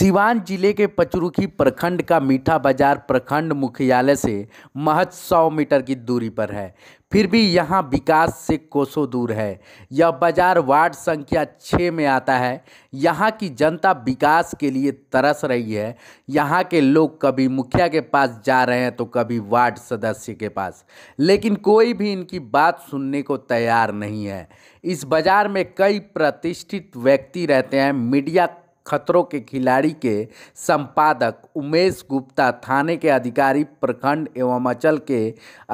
सीवान जिले के पचरुखी प्रखंड का मीठा बाजार प्रखंड मुख्यालय से महज सौ मीटर की दूरी पर है फिर भी यहाँ विकास से कोसों दूर है यह बाजार वार्ड संख्या छः में आता है यहाँ की जनता विकास के लिए तरस रही है यहाँ के लोग कभी मुखिया के पास जा रहे हैं तो कभी वार्ड सदस्य के पास लेकिन कोई भी इनकी बात सुनने को तैयार नहीं है इस बाज़ार में कई प्रतिष्ठित व्यक्ति रहते हैं मीडिया खतरों के खिलाड़ी के संपादक उमेश गुप्ता थाने के अधिकारी प्रखंड एवं अंचल के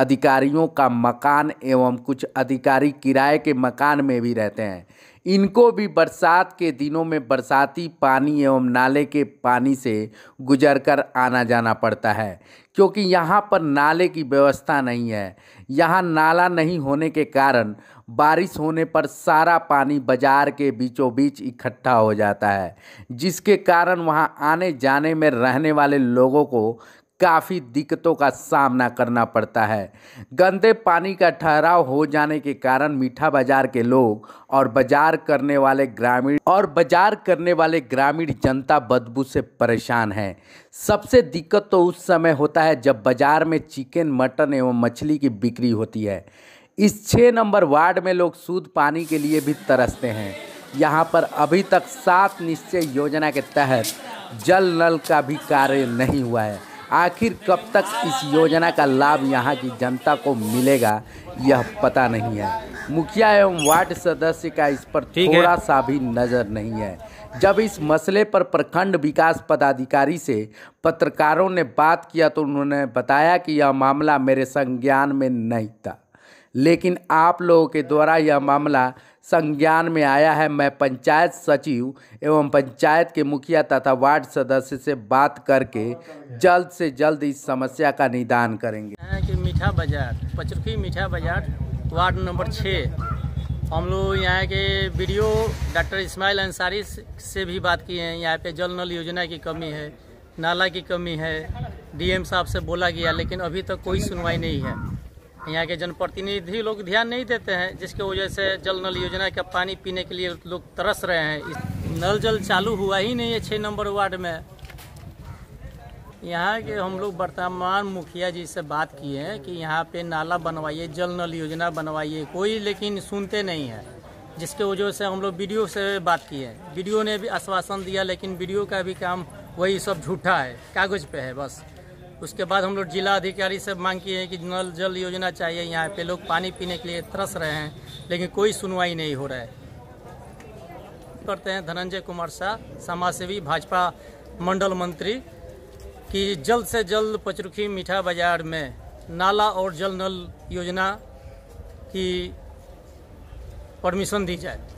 अधिकारियों का मकान एवं कुछ अधिकारी किराए के मकान में भी रहते हैं इनको भी बरसात के दिनों में बरसाती पानी एवं नाले के पानी से गुजर कर आना जाना पड़ता है क्योंकि यहाँ पर नाले की व्यवस्था नहीं है यहाँ नाला नहीं होने के कारण बारिश होने पर सारा पानी बाजार के बीचों बीच इकट्ठा हो जाता है जिसके कारण वहाँ आने जाने में रहने वाले लोगों को काफ़ी दिक्कतों का सामना करना पड़ता है गंदे पानी का ठहराव हो जाने के कारण मीठा बाजार के लोग और बाजार करने वाले ग्रामीण और बाजार करने वाले ग्रामीण जनता बदबू से परेशान है सबसे दिक्कत तो उस समय होता है जब बाजार में चिकन मटन एवं मछली की बिक्री होती है इस छः नंबर वार्ड में लोग शुद्ध पानी के लिए भी तरसते हैं यहाँ पर अभी तक सात निश्चय योजना के तहत जल नल का भी कार्य नहीं हुआ है आखिर कब तक इस योजना का लाभ यहाँ की जनता को मिलेगा यह पता नहीं है मुखिया एवं वार्ड सदस्य का इस पर थोड़ा सा भी नज़र नहीं है जब इस मसले पर प्रखंड विकास पदाधिकारी से पत्रकारों ने बात किया तो उन्होंने बताया कि यह मामला मेरे संज्ञान में नहीं था लेकिन आप लोगों के द्वारा यह मामला संज्ञान में आया है मैं पंचायत सचिव एवं पंचायत के मुखिया तथा वार्ड सदस्य से बात करके जल्द से जल्द इस समस्या का निदान करेंगे कि मीठा बाजार पचरुखी मीठा बाजार वार्ड नंबर छः हम लोग यहाँ के बी डॉक्टर इस्माइल अंसारी से भी बात किए हैं यहाँ पे जल नल योजना की कमी है नाला की कमी है डीएम साहब से बोला गया लेकिन अभी तक तो कोई सुनवाई नहीं है यहाँ के जनप्रतिनिधि लोग ध्यान नहीं देते हैं जिसके वजह से जल नल योजना का पानी पीने के लिए लोग तरस रहे हैं नल जल चालू हुआ ही नहीं है छः नंबर वार्ड में यहाँ के हम लोग वर्तमान मुखिया जी से बात किए हैं कि यहाँ पे नाला बनवाइए जल नल योजना बनवाइए कोई लेकिन सुनते नहीं है जिसके वजह से हम लोग वीडियो से बात किए वीडियो ने भी आश्वासन दिया लेकिन वीडियो का भी काम वही सब झूठा है कागज़ पे है बस उसके बाद हम लोग जिला अधिकारी से मांग किए हैं कि नल जल योजना चाहिए यहाँ पे लोग पानी पीने के लिए तरस रहे हैं लेकिन कोई सुनवाई नहीं हो रहा है करते हैं धनंजय कुमार शाह समाज सेवी भाजपा मंडल मंत्री कि जल्द से जल्द पचरुखी मीठा बाजार में नाला और जल नल योजना की परमिशन दी जाए